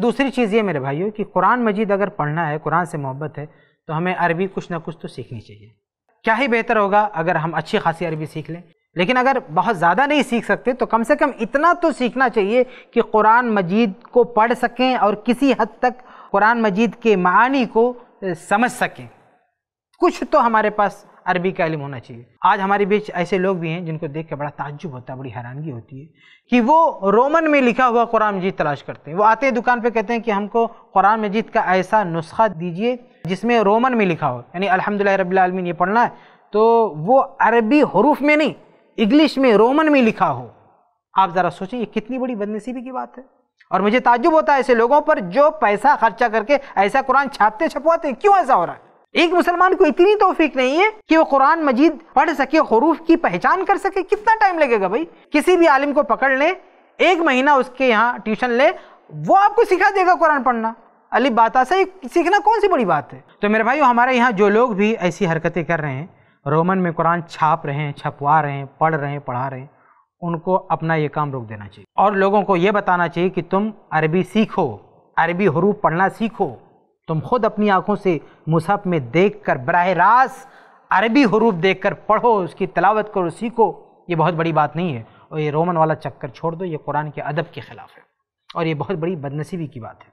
दूसरी चीज़ ये मेरे भाइयों कि कुरान मजीद अगर पढ़ना है कुरान से मोहब्बत है तो हमें अरबी कुछ ना कुछ तो सीखनी चाहिए क्या ही बेहतर होगा अगर हम अच्छी खासी अरबी सीख लें लेकिन अगर बहुत ज़्यादा नहीं सीख सकते तो कम से कम इतना तो सीखना चाहिए कि कुरान मजीद को पढ़ सकें और किसी हद तक कुरान मजीद के मानी को समझ सकें कुछ तो हमारे पास अरबी का इलम होना चाहिए आज हमारे बीच ऐसे लोग भी हैं जिनको देख के बड़ा ताज्जुब होता है बड़ी हैरानगी होती है कि वो रोमन में लिखा हुआ कुरान मजीद तलाश करते हैं वो आते हैं दुकान पे कहते हैं कि हमको कुरान मजीद का ऐसा नुस्खा दीजिए जिसमें रोमन में लिखा हो यानी अलहमदिल्ला रबालमीन ये पढ़ना है तो वो अरबी हरूफ में नहीं इंग्लिश में रोमन में लिखा हो आप ज़रा सोचें ये कितनी बड़ी बदनसीबी की बात है और मुझे ताजुब होता है ऐसे लोगों पर जो पैसा खर्चा करके ऐसा कुरान छापते छपवाते क्यों ऐसा हो रहा है एक मुसलमान को इतनी तोफीक नहीं है कि वो कुरान मजीद पढ़ सके हरूफ की पहचान कर सके कितना टाइम लगेगा भाई किसी भी आलिम को पकड़ ले एक महीना उसके यहाँ ट्यूशन ले वो आपको सिखा देगा कुरान पढ़ना अली बाता से सीखना कौन सी बड़ी बात है तो मेरे भाई हमारे यहाँ जो लोग भी ऐसी हरकतें कर रहे हैं रोमन में कुरान छाप रहे हैं छपवा रहे हैं पढ़ रहे हैं पढ़ा रहे हैं उनको अपना ये काम रोक देना चाहिए और लोगों को ये बताना चाहिए कि तुम अरबी सीखो अरबी हरूफ पढ़ना सीखो तुम खुद अपनी आँखों से मुसहफ में देख कर बरह रास्त अरबी हरूफ देख कर पढ़ो उसकी तलावत करो सीखो ये बहुत बड़ी बात नहीं है और ये रोमन वाला चक्कर छोड़ दो ये कुरान के अदब के ख़िलाफ़ है और ये बहुत बड़ी बदनसीबी की बात है